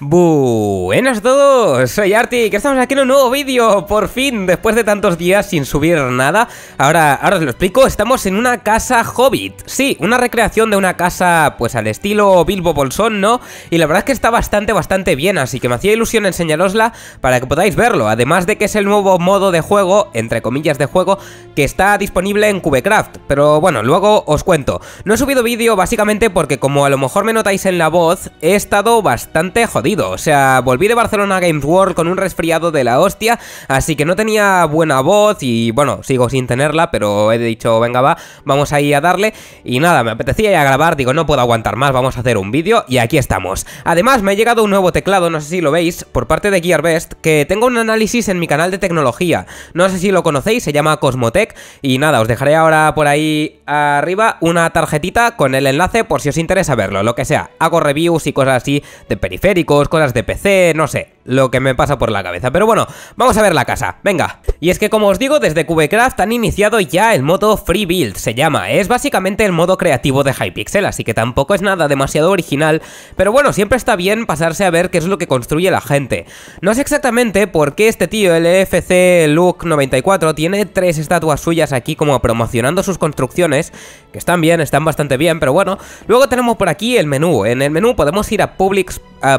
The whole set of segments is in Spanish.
Buenas a todos, soy Arti, que estamos aquí en un nuevo vídeo, por fin, después de tantos días sin subir nada Ahora, ahora os lo explico, estamos en una casa Hobbit, sí, una recreación de una casa, pues al estilo Bilbo Bolsón, ¿no? Y la verdad es que está bastante, bastante bien, así que me hacía ilusión enseñarosla para que podáis verlo Además de que es el nuevo modo de juego, entre comillas de juego, que está disponible en Cubecraft Pero bueno, luego os cuento No he subido vídeo básicamente porque como a lo mejor me notáis en la voz, he estado bastante jodido o sea, volví de Barcelona Games World con un resfriado de la hostia, así que no tenía buena voz y bueno, sigo sin tenerla, pero he dicho, venga va, vamos ahí a darle. Y nada, me apetecía ir a grabar, digo, no puedo aguantar más, vamos a hacer un vídeo y aquí estamos. Además, me ha llegado un nuevo teclado, no sé si lo veis, por parte de Gearbest, que tengo un análisis en mi canal de tecnología. No sé si lo conocéis, se llama Cosmotech y nada, os dejaré ahora por ahí arriba una tarjetita con el enlace por si os interesa verlo, lo que sea. Hago reviews y cosas así de periféricos cosas de PC, no sé, lo que me pasa por la cabeza. Pero bueno, vamos a ver la casa, venga. Y es que como os digo, desde Cubecraft han iniciado ya el modo Free Build, se llama. Es básicamente el modo creativo de Hypixel, así que tampoco es nada demasiado original. Pero bueno, siempre está bien pasarse a ver qué es lo que construye la gente. No sé exactamente por qué este tío, el FC Luke 94, tiene tres estatuas suyas aquí como promocionando sus construcciones, que están bien, están bastante bien, pero bueno. Luego tenemos por aquí el menú. En el menú podemos ir a Public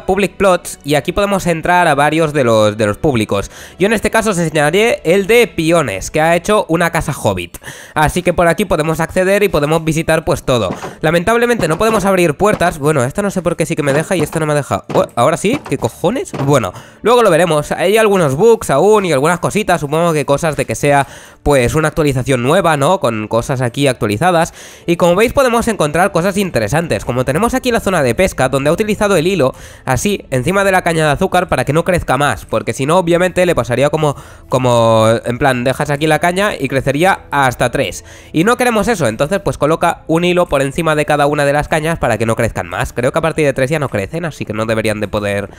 public Plots y aquí podemos entrar a varios de los, de los públicos. Yo en este caso os enseñaré el de Piones, que ha hecho una casa hobbit. Así que por aquí podemos acceder y podemos visitar pues todo. Lamentablemente no podemos abrir puertas. Bueno, esta no sé por qué sí que me deja y esta no me deja. Oh, ¿Ahora sí? ¿Qué cojones? Bueno, luego lo veremos. Hay algunos bugs aún y algunas cositas, supongo que cosas de que sea pues una actualización nueva, ¿no? Con cosas aquí actualizadas. Y como veis podemos encontrar cosas interesantes. Como tenemos aquí la zona de pesca, donde ha utilizado el hilo así encima de la caña de azúcar para que no crezca más, porque si no obviamente le pasaría como, como en plan dejas aquí la caña y crecería hasta 3. Y no queremos eso, entonces pues coloca un hilo por encima de cada una de las cañas para que no crezcan más. Creo que a partir de tres ya no crecen, así que no deberían de poder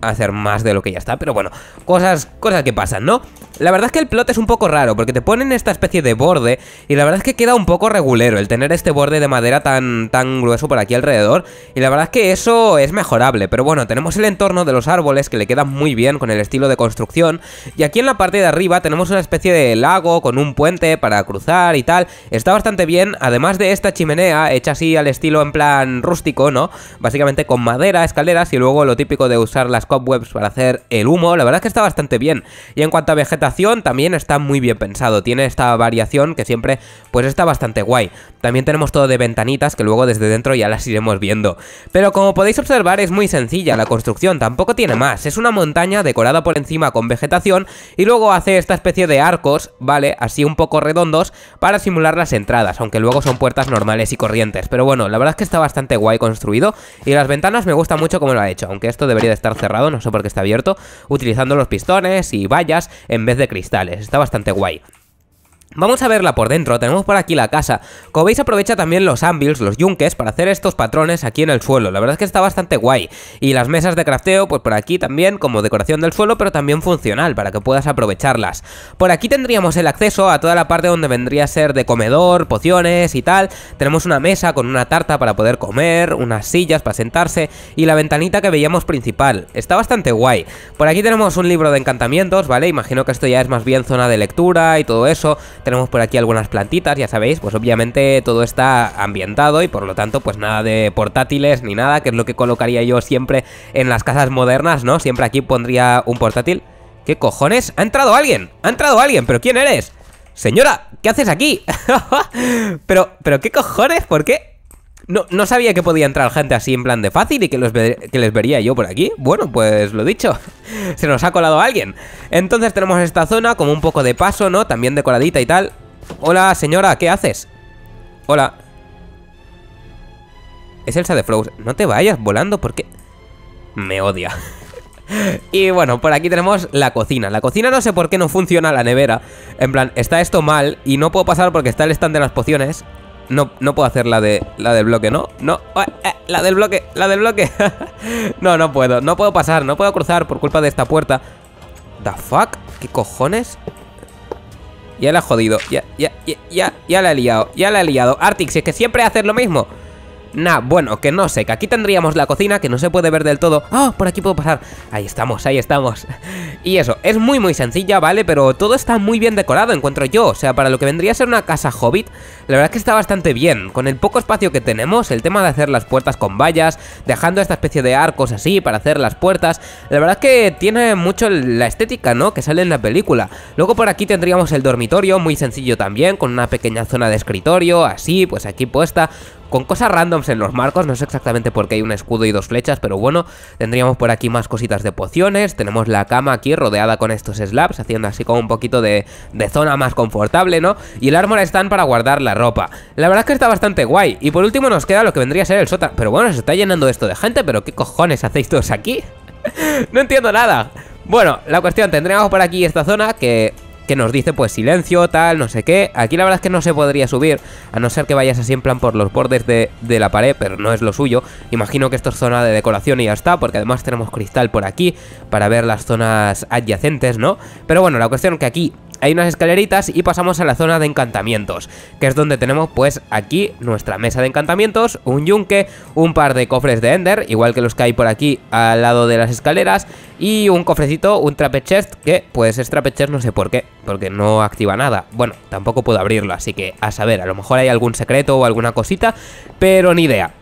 hacer más de lo que ya está, pero bueno, cosas, cosas que pasan, ¿no? La verdad es que el plot es un poco raro, porque te ponen esta especie de borde, y la verdad es que queda un poco regulero el tener este borde de madera tan, tan grueso por aquí alrededor, y la verdad es que eso es mejorable, pero bueno, tenemos el entorno de los árboles que le queda muy bien con el estilo de construcción, y aquí en la parte de arriba tenemos una especie de lago con un puente para cruzar y tal, está bastante bien, además de esta chimenea hecha así al estilo en plan rústico, ¿no? Básicamente con madera, escaleras y luego lo típico de usar las cobwebs para hacer el humo, la verdad es que está bastante bien. Y en cuanto a vegetación, también está muy bien pensado, tiene esta variación que siempre pues está bastante guay. También tenemos todo de ventanitas que luego desde dentro ya las iremos viendo. Pero como podéis observar es muy sencilla la construcción, tampoco tiene más, es una montaña decorada por encima con vegetación y luego hace esta especie de arcos, ¿vale? Así un poco redondos para simular las entradas, aunque luego son puertas normales y corrientes. Pero bueno, la verdad es que está bastante guay construido y las ventanas me gusta mucho como lo ha hecho, aunque esto debería de estar cerrado no sé por qué está abierto, utilizando los pistones y vallas en vez de cristales. Está bastante guay. Vamos a verla por dentro, tenemos por aquí la casa. Como veis aprovecha también los anvils, los yunques, para hacer estos patrones aquí en el suelo. La verdad es que está bastante guay. Y las mesas de crafteo, pues por aquí también como decoración del suelo, pero también funcional, para que puedas aprovecharlas. Por aquí tendríamos el acceso a toda la parte donde vendría a ser de comedor, pociones y tal. Tenemos una mesa con una tarta para poder comer, unas sillas para sentarse y la ventanita que veíamos principal. Está bastante guay. Por aquí tenemos un libro de encantamientos, ¿vale? Imagino que esto ya es más bien zona de lectura y todo eso tenemos por aquí algunas plantitas, ya sabéis, pues obviamente todo está ambientado y por lo tanto pues nada de portátiles ni nada, que es lo que colocaría yo siempre en las casas modernas, ¿no? Siempre aquí pondría un portátil. ¿Qué cojones? ¡Ha entrado alguien! ¡Ha entrado alguien! ¿Pero quién eres? Señora, ¿qué haces aquí? pero, pero ¿qué cojones? ¿Por qué? No, no sabía que podía entrar gente así en plan de fácil y que, les vería yo por aquí. Bueno, pues lo dicho, se nos ha colado alguien. Entonces tenemos esta zona como un poco de paso, ¿no? También decoradita y tal. Hola, señora, ¿qué haces? Hola. Es Elsa de Flows. No te vayas volando porque... Me odia. Y bueno, por aquí tenemos la cocina. La cocina no sé por qué no funciona la nevera. En plan, está esto mal y no puedo pasar porque está el stand de las pociones. No, puedo hacer la, de, la del bloque, ¿no? No, eh, eh, la del bloque, la del bloque. no, no puedo, no puedo pasar, no puedo cruzar por culpa de esta puerta. ¿The fuck? ¿Qué cojones? Ya la he jodido, ya, ya, ya, ya, ya la he liado, ya la he liado. Arctic, es que siempre haces lo mismo. Nah, bueno, que no sé, que aquí tendríamos la cocina que no se puede ver del todo. ¡Ah! por aquí puedo pasar! Ahí estamos, ahí estamos. Y eso, es muy muy sencilla, ¿vale? Pero todo está muy bien decorado, encuentro yo. O sea, para lo que vendría a ser una casa hobbit, la verdad que está bastante bien. Con el poco espacio que tenemos, el tema de hacer las puertas con vallas, dejando esta especie de arcos así para hacer las puertas, la verdad es que tiene mucho la estética, ¿no? Que sale en la película. Luego por aquí tendríamos el dormitorio, muy sencillo también, con una pequeña zona de escritorio, así, pues aquí puesta con cosas randoms en los marcos, no sé exactamente por qué hay un escudo y dos flechas, pero bueno, tendríamos por aquí más cositas de pociones, tenemos la cama aquí rodeada con estos slabs, haciendo así como un poquito de, de zona más confortable, ¿no? Y el armor stand para guardar la ropa. La verdad es que está bastante guay, y por último nos queda lo que vendría a ser el sótano, pero bueno, se está llenando esto de gente, pero ¿qué cojones hacéis todos aquí? no entiendo nada. Bueno, la cuestión, tendríamos por aquí esta zona que que nos dice pues silencio, tal, no sé qué. Aquí la verdad es que no se podría subir, a no ser que vayas así en plan por los bordes de, la pared, pero no es lo suyo. Imagino que esto es zona de decoración y ya está, porque además tenemos cristal por aquí para ver las zonas adyacentes, ¿no? Pero bueno, la cuestión que aquí hay unas escaleritas y pasamos a la zona de encantamientos, que es donde tenemos pues aquí nuestra mesa de encantamientos, un yunque, un par de cofres de Ender, igual que los que hay por aquí al lado de las escaleras, y un cofrecito, un trape chest, que pues es trape no sé por qué, porque no activa nada. Bueno, tampoco puedo abrirlo, así que a saber, a lo mejor hay algún secreto o alguna cosita, pero ni idea.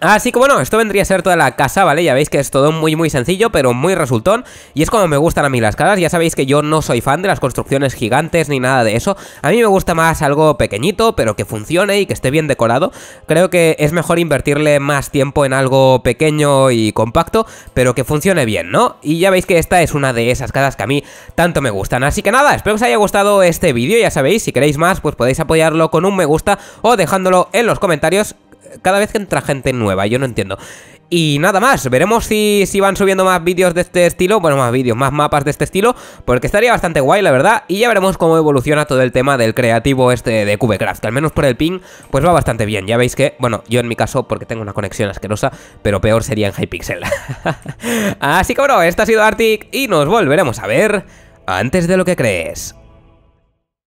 Así que bueno, esto vendría a ser toda la casa, ¿vale? Ya veis que es todo muy muy sencillo, pero muy resultón Y es como me gustan a mí las casas, ya sabéis que yo no soy fan de las construcciones gigantes ni nada de eso A mí me gusta más algo pequeñito, pero que funcione y que esté bien decorado Creo que es mejor invertirle más tiempo en algo pequeño y compacto, pero que funcione bien, ¿no? Y ya veis que esta es una de esas casas que a mí tanto me gustan Así que nada, espero que os haya gustado este vídeo, ya sabéis, si queréis más pues podéis apoyarlo con un me gusta o dejándolo en los comentarios cada vez que entra gente nueva, yo no entiendo. Y nada más, veremos si, si van subiendo más vídeos de este estilo, bueno, más vídeos, más mapas de este estilo, porque estaría bastante guay, la verdad, y ya veremos cómo evoluciona todo el tema del creativo este de craft que al menos por el ping, pues va bastante bien, ya veis que, bueno, yo en mi caso, porque tengo una conexión asquerosa, pero peor sería en Hypixel. Así que bueno, esto ha sido Arctic, y nos volveremos a ver antes de lo que crees.